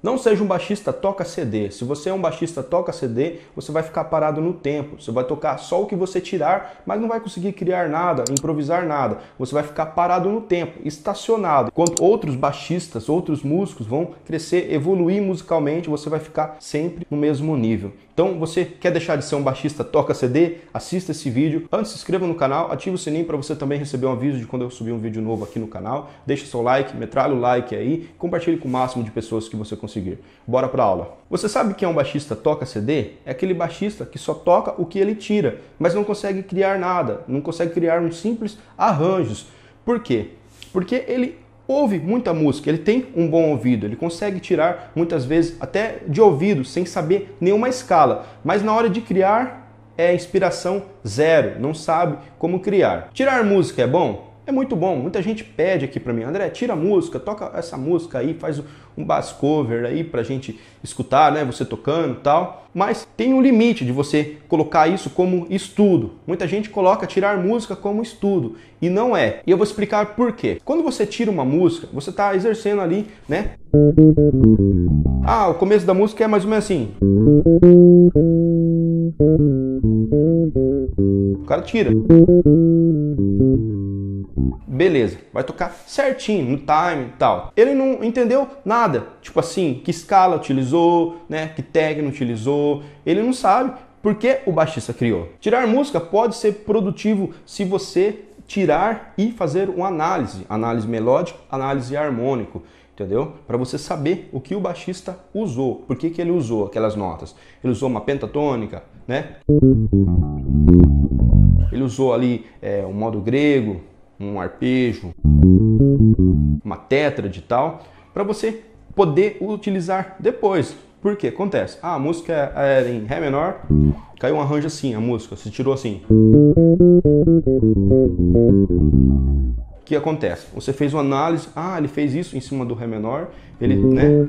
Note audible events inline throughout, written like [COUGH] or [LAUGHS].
Não seja um baixista toca CD. Se você é um baixista toca CD, você vai ficar parado no tempo. Você vai tocar só o que você tirar, mas não vai conseguir criar nada, improvisar nada. Você vai ficar parado no tempo, estacionado. Enquanto outros baixistas, outros músicos vão crescer, evoluir musicalmente, você vai ficar sempre no mesmo nível. Então, você quer deixar de ser um baixista toca CD? Assista esse vídeo. Antes, se inscreva no canal, ative o sininho para você também receber um aviso de quando eu subir um vídeo novo aqui no canal. Deixe seu like, metralha o like aí, compartilhe com o máximo de pessoas que você conseguir conseguir. Bora para aula. Você sabe que é um baixista toca CD? É aquele baixista que só toca o que ele tira, mas não consegue criar nada, não consegue criar uns simples arranjos. Por quê? Porque ele ouve muita música, ele tem um bom ouvido, ele consegue tirar muitas vezes até de ouvido, sem saber nenhuma escala, mas na hora de criar é inspiração zero, não sabe como criar. Tirar música é bom? É muito bom. Muita gente pede aqui para mim, André, tira a música, toca essa música aí, faz um bass cover aí pra gente escutar, né, você tocando e tal. Mas tem um limite de você colocar isso como estudo. Muita gente coloca tirar música como estudo e não é. E eu vou explicar por quê. Quando você tira uma música, você está exercendo ali, né? Ah, o começo da música é mais ou menos assim. O cara tira beleza, vai tocar certinho, no time e tal. Ele não entendeu nada, tipo assim, que escala utilizou, né, que técnica utilizou, ele não sabe porque o baixista criou. Tirar música pode ser produtivo se você tirar e fazer uma análise, análise melódica, análise harmônico, entendeu? Para você saber o que o baixista usou, por que, que ele usou aquelas notas. Ele usou uma pentatônica, né? Ele usou ali é, um modo grego, um arpejo, uma tetra de tal, para você poder utilizar depois. Porque acontece, ah, a música era é, é em Ré menor, caiu um arranjo assim, a música, se tirou assim. O que acontece? Você fez uma análise, ah, ele fez isso em cima do Ré menor, ele, né?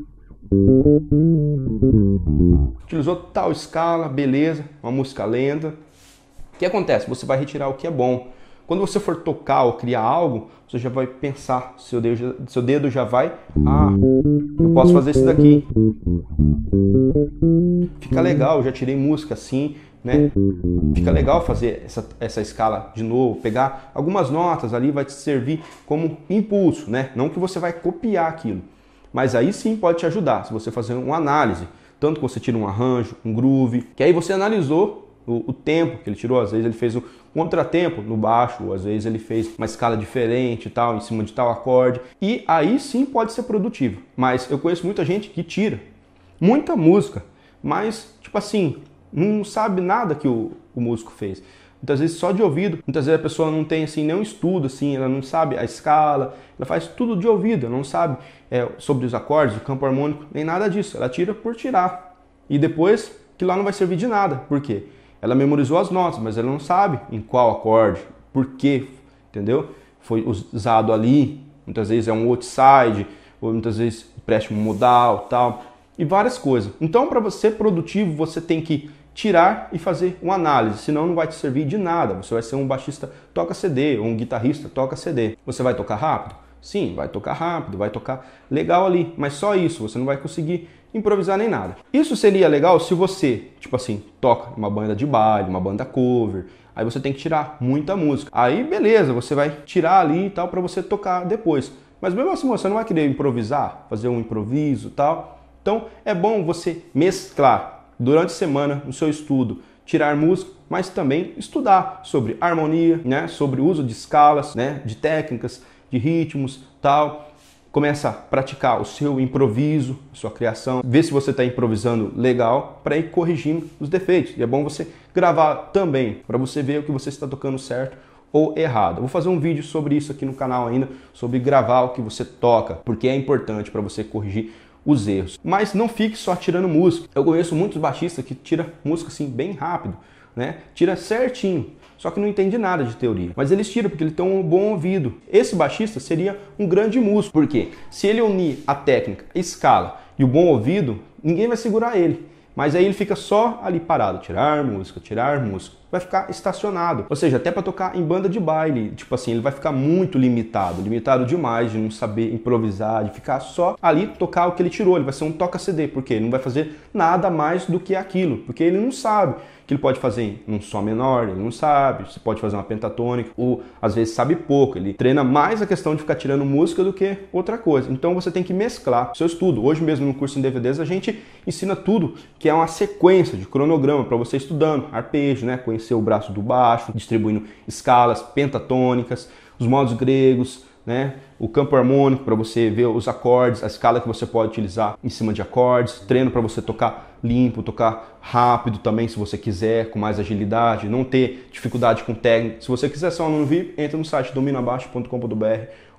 Utilizou tal escala, beleza, uma música lenta. O que acontece? Você vai retirar o que é bom quando você for tocar ou criar algo, você já vai pensar, seu dedo, seu dedo já vai, ah, eu posso fazer isso daqui. Fica legal, já tirei música assim, né? Fica legal fazer essa, essa escala de novo, pegar algumas notas ali, vai te servir como impulso, né? Não que você vai copiar aquilo, mas aí sim pode te ajudar, se você fazer uma análise. Tanto que você tira um arranjo, um groove, que aí você analisou o, o tempo que ele tirou, às vezes ele fez o contratempo no baixo, ou às vezes ele fez uma escala diferente tal, em cima de tal acorde, e aí sim pode ser produtivo. Mas eu conheço muita gente que tira muita música, mas tipo assim, não sabe nada que o, o músico fez muitas vezes só de ouvido, muitas vezes a pessoa não tem assim nenhum estudo assim, ela não sabe a escala, ela faz tudo de ouvido, ela não sabe é, sobre os acordes, o campo harmônico, nem nada disso, ela tira por tirar e depois que lá não vai servir de nada, por quê? Ela memorizou as notas, mas ela não sabe em qual acorde, por quê, entendeu? Foi usado ali, muitas vezes é um outside, ou muitas vezes empréstimo modal, tal, e várias coisas. Então, para você produtivo, você tem que tirar e fazer uma análise, senão não vai te servir de nada. Você vai ser um baixista toca CD ou um guitarrista toca CD. Você vai tocar rápido? Sim, vai tocar rápido, vai tocar legal ali, mas só isso, você não vai conseguir improvisar nem nada. Isso seria legal se você, tipo assim, toca uma banda de baile, uma banda cover, aí você tem que tirar muita música. Aí beleza, você vai tirar ali e tal para você tocar depois. Mas mesmo assim, você não vai querer improvisar, fazer um improviso, tal. Então, é bom você mesclar durante a semana no seu estudo, tirar música, mas também estudar sobre harmonia, né, sobre uso de escalas, né, de técnicas de ritmos, tal. Começa a praticar o seu improviso, sua criação, ver se você está improvisando legal para ir corrigindo os defeitos. E é bom você gravar também para você ver o que você está tocando certo ou errado. Eu vou fazer um vídeo sobre isso aqui no canal ainda, sobre gravar o que você toca, porque é importante para você corrigir os erros. Mas não fique só tirando música. Eu conheço muitos baixistas que tira música assim bem rápido, né? Tira certinho só que não entende nada de teoria. Mas eles tiram porque ele tem um bom ouvido. Esse baixista seria um grande músico, porque se ele unir a técnica, a escala e o bom ouvido, ninguém vai segurar ele. Mas aí ele fica só ali parado, tirar música, tirar música. Vai ficar estacionado. Ou seja, até para tocar em banda de baile, tipo assim, ele vai ficar muito limitado, limitado demais de não saber improvisar, de ficar só ali tocar o que ele tirou. Ele vai ser um toca CD, porque ele não vai fazer nada mais do que aquilo, porque ele não sabe que ele pode fazer um som menor, ele não sabe, você pode fazer uma pentatônica, ou às vezes sabe pouco, ele treina mais a questão de ficar tirando música do que outra coisa. Então você tem que mesclar o seu estudo. Hoje mesmo no curso em DVDs a gente ensina tudo que é uma sequência de cronograma para você estudando arpejo, né? conhecer o braço do baixo, distribuindo escalas pentatônicas, os modos gregos, né? o campo harmônico para você ver os acordes, a escala que você pode utilizar em cima de acordes, treino para você tocar limpo, tocar rápido também, se você quiser, com mais agilidade, não ter dificuldade com técnica. Se você quiser ser um aluno VIP, entra no site dominabaixo.com.br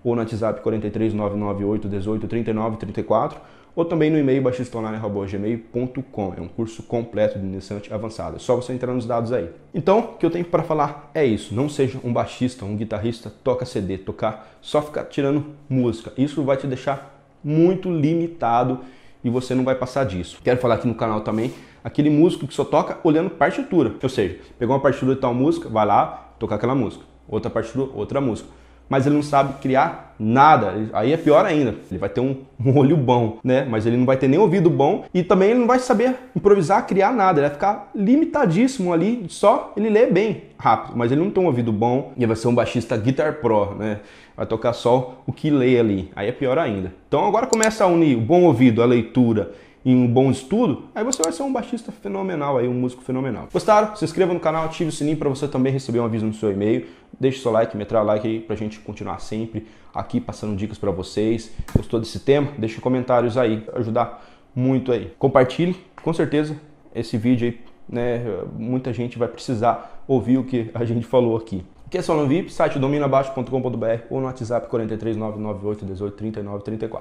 ou no WhatsApp 43998183934 ou também no e-mail baixistonline.gmail.com. É um curso completo de iniciante avançado. É só você entrar nos dados aí. Então, o que eu tenho para falar é isso. Não seja um baixista, um guitarrista, toca CD, tocar, só ficar tirando música. Isso vai te deixar muito limitado e você não vai passar disso. Quero falar aqui no canal também aquele músico que só toca olhando partitura. Ou seja, pegou uma partitura de tal música, vai lá tocar aquela música. Outra partitura, outra música mas ele não sabe criar nada. Aí é pior ainda. Ele vai ter um, [LAUGHS] um olho bom, né? Mas ele não vai ter nem ouvido bom e também ele não vai saber improvisar, criar nada. Ele vai ficar limitadíssimo ali, só ele lê bem, rápido, mas ele não tem um ouvido bom e vai ser um baixista guitar pro, né? Vai tocar só o que lê ali. Aí é pior ainda. Então agora começa a unir o bom ouvido, a leitura em um bom estudo, aí você vai ser um baixista fenomenal, aí um músico fenomenal. Gostaram? Se inscreva no canal, ative o sininho para você também receber um aviso no seu e-mail. Deixe seu like, metralha like aí pra gente continuar sempre aqui passando dicas para vocês. Gostou desse tema? Deixe comentários aí, ajudar muito aí. Compartilhe, com certeza esse vídeo aí, né, muita gente vai precisar ouvir o que a gente falou aqui. Quer é só no VIP? Site dominabaixo.com.br ou no WhatsApp 43998183934.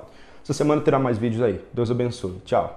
Essa semana terá mais vídeos aí. Deus abençoe. Tchau.